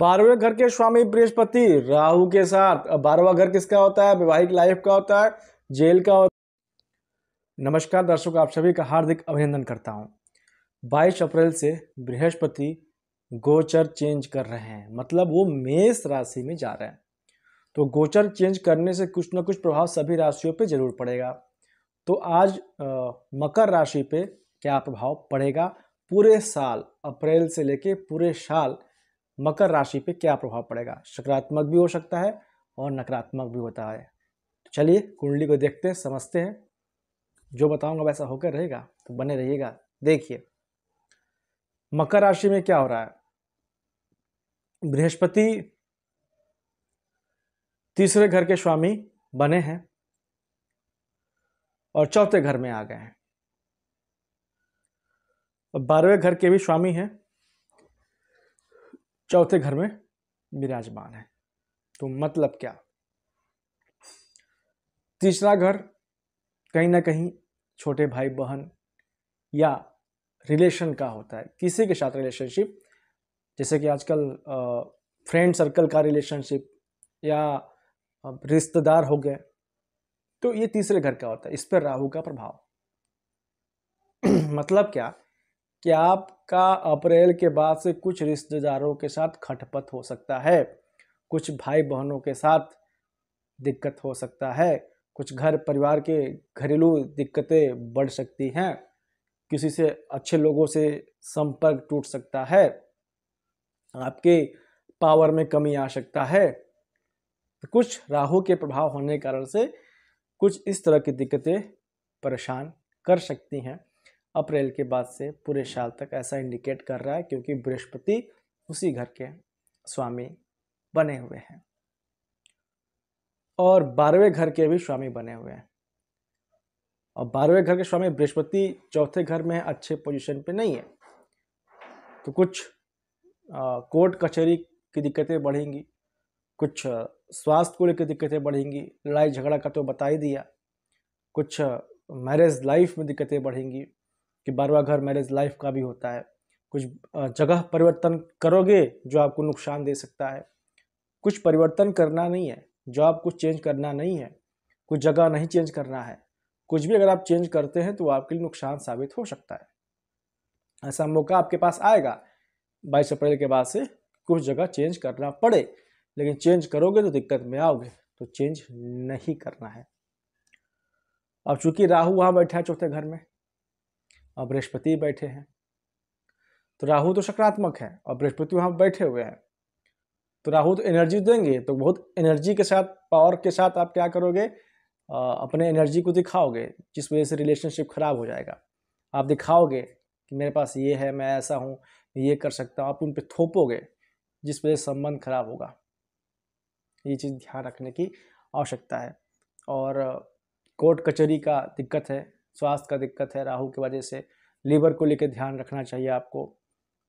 बारहवें घर के स्वामी बृहस्पति राहु के साथ बारहवा घर किसका होता है वैवाहिक लाइफ का होता है जेल का होता है नमस्कार दर्शक आप सभी का हार्दिक अभिनंदन करता हूं 22 अप्रैल से बृहस्पति गोचर चेंज कर रहे हैं मतलब वो मेष राशि में जा रहे हैं तो गोचर चेंज करने से कुछ ना कुछ प्रभाव सभी राशियों पर जरूर पड़ेगा तो आज आ, मकर राशि पे क्या प्रभाव पड़ेगा पूरे साल अप्रैल से लेके पूरे साल मकर राशि पे क्या प्रभाव पड़ेगा सकारात्मक भी हो सकता है और नकारात्मक भी होता है तो चलिए कुंडली को देखते हैं समझते हैं जो बताऊंगा वैसा होकर रहेगा तो बने रहिएगा देखिए मकर राशि में क्या हो रहा है बृहस्पति तीसरे घर के स्वामी बने हैं और चौथे घर में आ गए हैं बारहवें घर के भी स्वामी हैं चौथे घर में विराजमान है तो मतलब क्या तीसरा घर कहीं ना कहीं छोटे भाई बहन या रिलेशन का होता है किसी के साथ रिलेशनशिप जैसे कि आजकल फ्रेंड सर्कल का रिलेशनशिप या रिश्तेदार हो गए तो ये तीसरे घर का होता है इस पर राहु का प्रभाव मतलब क्या कि आपका अप्रैल के बाद से कुछ रिश्तेदारों के साथ खटपट हो सकता है कुछ भाई बहनों के साथ दिक्कत हो सकता है कुछ घर परिवार के घरेलू दिक्कतें बढ़ सकती हैं किसी से अच्छे लोगों से संपर्क टूट सकता है आपके पावर में कमी आ सकता है कुछ राहु के प्रभाव होने के कारण से कुछ इस तरह की दिक्कतें परेशान कर सकती हैं अप्रैल के बाद से पूरे साल तक ऐसा इंडिकेट कर रहा है क्योंकि बृहस्पति उसी घर के स्वामी बने हुए हैं और बारहवें घर के भी स्वामी बने हुए हैं और बारहवें घर के स्वामी बृहस्पति चौथे घर में अच्छे पोजीशन पे नहीं है तो कुछ कोर्ट कचहरी की दिक्कतें बढ़ेंगी कुछ स्वास्थ्य को लेकर दिक्कतें बढ़ेंगी लड़ाई झगड़ा का तो बता ही दिया कुछ मैरिज लाइफ में दिक्कतें बढ़ेंगी कि बारवा घर मैरिज लाइफ का भी होता है कुछ जगह परिवर्तन करोगे जो आपको नुकसान दे सकता है कुछ परिवर्तन करना नहीं है जो कुछ चेंज करना नहीं है कुछ जगह नहीं चेंज करना है कुछ भी अगर आप चेंज करते हैं तो आपके लिए नुकसान साबित हो सकता है ऐसा मौका आपके पास आएगा बाईस अप्रैल के बाद से कुछ जगह चेंज करना पड़े लेकिन चेंज करोगे तो दिक्कत में आओगे तो चेंज नहीं करना है अब चूंकि राहु वहाँ बैठा है चौथे घर में और बृहस्पति बैठे हैं तो राहु तो सकारात्मक है और बृहस्पति वहाँ बैठे हुए हैं तो राहु तो एनर्जी देंगे तो बहुत एनर्जी के साथ पावर के साथ आप क्या करोगे अपने एनर्जी को दिखाओगे जिस वजह से रिलेशनशिप खराब हो जाएगा आप दिखाओगे कि मेरे पास ये है मैं ऐसा हूँ ये कर सकता हूँ आप उन पर थोपोगे जिस वजह से संबंध खराब होगा ये चीज़ ध्यान रखने की आवश्यकता है और कोर्ट कचहरी का दिक्कत है स्वास्थ्य का दिक्कत है राहु की वजह से लीवर को लेकर ध्यान रखना चाहिए आपको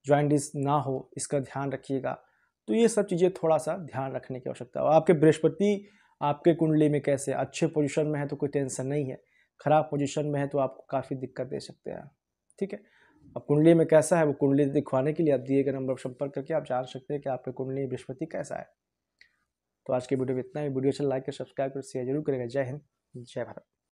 ज्वाइंटिस ना हो इसका ध्यान रखिएगा तो ये सब चीज़ें थोड़ा सा ध्यान रखने की आवश्यकता है आपके बृहस्पति आपके कुंडली में कैसे अच्छे पोजिशन में है तो कोई टेंशन नहीं है खराब पोजिशन में है तो आपको काफ़ी दिक्कत दे सकते हैं ठीक है अब कुंडली में कैसा है वो कुंडली दिखवाने के लिए आप दिए गए नंबर पर संपर्क करके आप जान सकते हैं कि आपके कुंडली बृहस्पति कैसा है तो आज के वीडियो में इतना ही वीडियो अच्छा लाइक कर सब्सक्राइब कर शेयर जरूर करेगा जय हिंद जय भारत